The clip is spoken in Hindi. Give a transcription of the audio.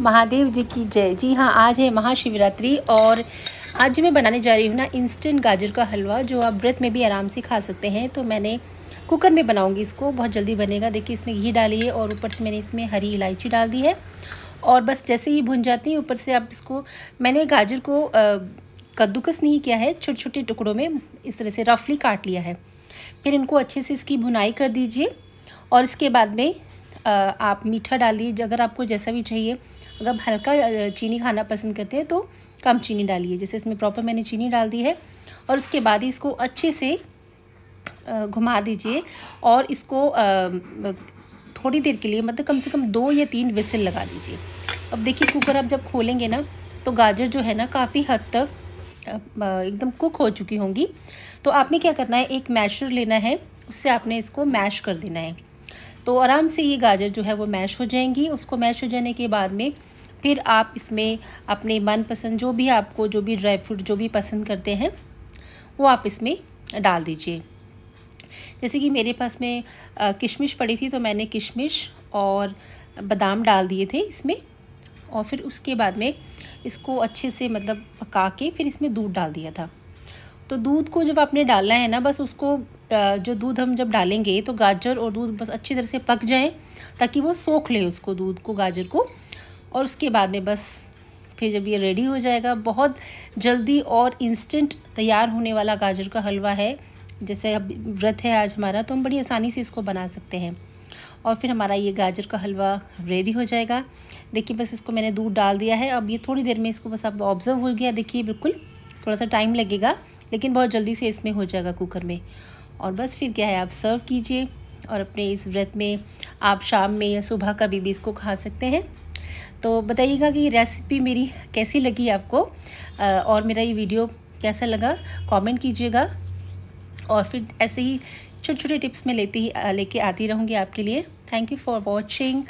महादेव जी की जय जी हाँ आज है महाशिवरात्रि और आज मैं बनाने जा रही हूँ ना इंस्टेंट गाजर का हलवा जो आप व्रत में भी आराम से खा सकते हैं तो मैंने कुकर में बनाऊंगी इसको बहुत जल्दी बनेगा देखिए इसमें घी डालिए और ऊपर से मैंने इसमें हरी इलायची डाल दी है और बस जैसे ही भुन जाती है ऊपर से आप इसको मैंने गाजर को कद्दूकस नहीं किया है छोटे छोटे टुकड़ों में इस तरह से रफली काट लिया है फिर इनको अच्छे से इसकी भुनाई कर दीजिए और इसके बाद में आप मीठा डालिए अगर आपको जैसा भी चाहिए अगर आप हल्का चीनी खाना पसंद करते हैं तो कम चीनी डालिए जैसे इसमें प्रॉपर मैंने चीनी डाल दी है और उसके बाद ही इसको अच्छे से घुमा दीजिए और इसको थोड़ी देर के लिए मतलब कम से कम दो या तीन विसल लगा दीजिए अब देखिए कुकर आप जब खोलेंगे ना तो गाजर जो है ना काफ़ी हद तक एकदम कुक हो चुकी होंगी तो आपने क्या करना है एक मैशर लेना है उससे आपने इसको मैश कर देना है तो आराम से ये गाजर जो है वो मैश हो जाएंगी उसको मैश हो जाने के बाद में फिर आप इसमें अपने मनपसंद जो भी आपको जो भी ड्राई फ्रूट जो भी पसंद करते हैं वो आप इसमें डाल दीजिए जैसे कि मेरे पास में किशमिश पड़ी थी तो मैंने किशमिश और बादाम डाल दिए थे इसमें और फिर उसके बाद में इसको अच्छे से मतलब पका के फिर इसमें दूध डाल दिया था तो दूध को जब आपने डालना है ना बस उसको जो दूध हम जब डालेंगे तो गाजर और दूध बस अच्छी तरह से पक जाए ताकि वो सोख ले उसको दूध को गाजर को और उसके बाद में बस फिर जब ये रेडी हो जाएगा बहुत जल्दी और इंस्टेंट तैयार होने वाला गाजर का हलवा है जैसे अब व्रत है आज हमारा तो हम बड़ी आसानी से इसको बना सकते हैं और फिर हमारा ये गाजर का हलवा रेडी हो जाएगा देखिए बस इसको मैंने दूध डाल दिया है अब ये थोड़ी देर में इसको बस अब ऑब्ज़र्व हो गया देखिए बिल्कुल थोड़ा सा टाइम लगेगा लेकिन बहुत जल्दी से इसमें हो जाएगा कुकर में और बस फिर क्या है आप सर्व कीजिए और अपने इस व्रत में आप शाम में या सुबह का भी इसको खा सकते हैं तो बताइएगा कि रेसिपी मेरी कैसी लगी आपको और मेरा ये वीडियो कैसा लगा कमेंट कीजिएगा और फिर ऐसे ही छोटे छोटे टिप्स मैं लेती ही लेके आती रहूँगी आपके लिए थैंक यू फॉर वॉचिंग